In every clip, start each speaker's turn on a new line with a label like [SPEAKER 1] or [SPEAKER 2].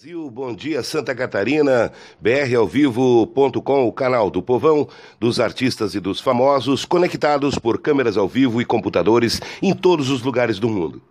[SPEAKER 1] Brasil, bom dia Santa Catarina, BR ao vivo.com, o canal do povão, dos artistas e dos famosos, conectados por câmeras ao vivo e computadores em todos os lugares do mundo.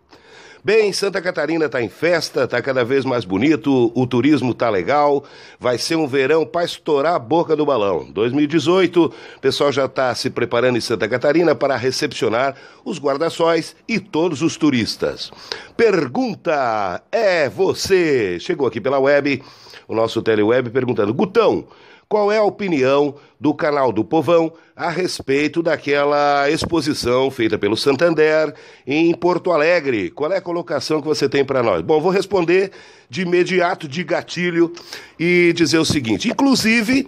[SPEAKER 1] Bem, Santa Catarina está em festa, está cada vez mais bonito, o turismo está legal, vai ser um verão para estourar a boca do balão. 2018, o pessoal já está se preparando em Santa Catarina para recepcionar os guarda-sóis e todos os turistas. Pergunta é você. Chegou aqui pela web, o nosso teleweb perguntando: "Gutão, qual é a opinião do canal do Povão a respeito daquela exposição feita pelo Santander em Porto Alegre. Qual é a colocação que você tem para nós? Bom, vou responder de imediato, de gatilho, e dizer o seguinte: inclusive.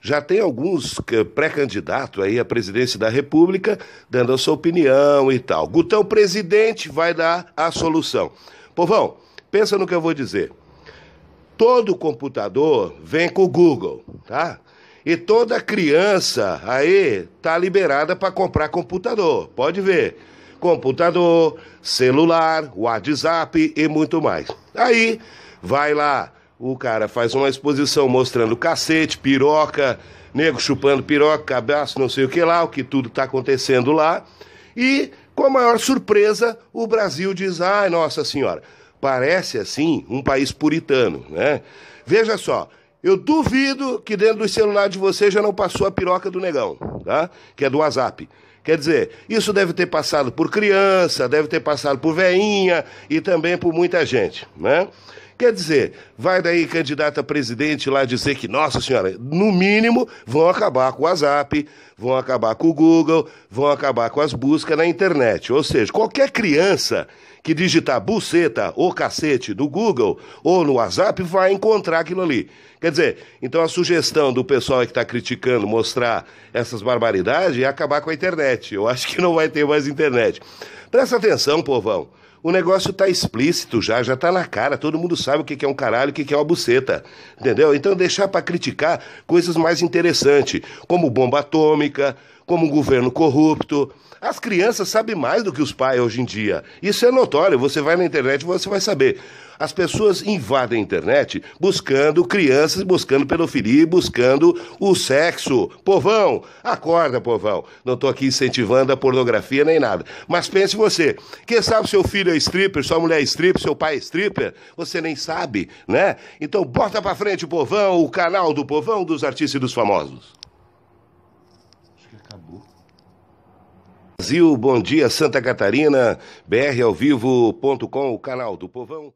[SPEAKER 1] Já tem alguns pré-candidatos aí à presidência da República dando a sua opinião e tal. Gutão presidente vai dar a solução. Povão, pensa no que eu vou dizer. Todo computador vem com o Google tá? E toda criança aí tá liberada para comprar computador. Pode ver. Computador, celular, WhatsApp e muito mais. Aí vai lá, o cara faz uma exposição mostrando cacete, piroca, nego chupando piroca, cabaço, não sei o que lá, o que tudo tá acontecendo lá. E com a maior surpresa, o Brasil diz: "Ai, nossa senhora, parece assim um país puritano, né? Veja só, eu duvido que dentro do celular de você já não passou a piroca do negão, tá? Que é do WhatsApp. Quer dizer, isso deve ter passado por criança, deve ter passado por veinha e também por muita gente, né? Quer dizer, vai daí candidata a presidente lá dizer que, nossa senhora, no mínimo vão acabar com o WhatsApp, vão acabar com o Google, vão acabar com as buscas na internet. Ou seja, qualquer criança que digitar buceta ou cacete no Google ou no WhatsApp vai encontrar aquilo ali. Quer dizer, então a sugestão do pessoal que está criticando mostrar essas barbaridades é acabar com a internet. Eu acho que não vai ter mais internet. Presta atenção, povão. O negócio tá explícito já, já tá na cara, todo mundo sabe o que é um caralho, o que é uma buceta, entendeu? Então deixar para criticar coisas mais interessantes, como bomba atômica, como um governo corrupto. As crianças sabem mais do que os pais hoje em dia. Isso é notório, você vai na internet e você vai saber. As pessoas invadem a internet buscando crianças, buscando pedofilia, buscando o sexo. Povão, acorda, povão. Não estou aqui incentivando a pornografia nem nada. Mas pense você, quem sabe seu filho é stripper, sua mulher é stripper, seu pai é stripper? Você nem sabe, né? Então bota para frente o povão, o canal do povão dos artistas e dos famosos. Brasil, bom dia Santa Catarina, vivo.com, o canal do Povão.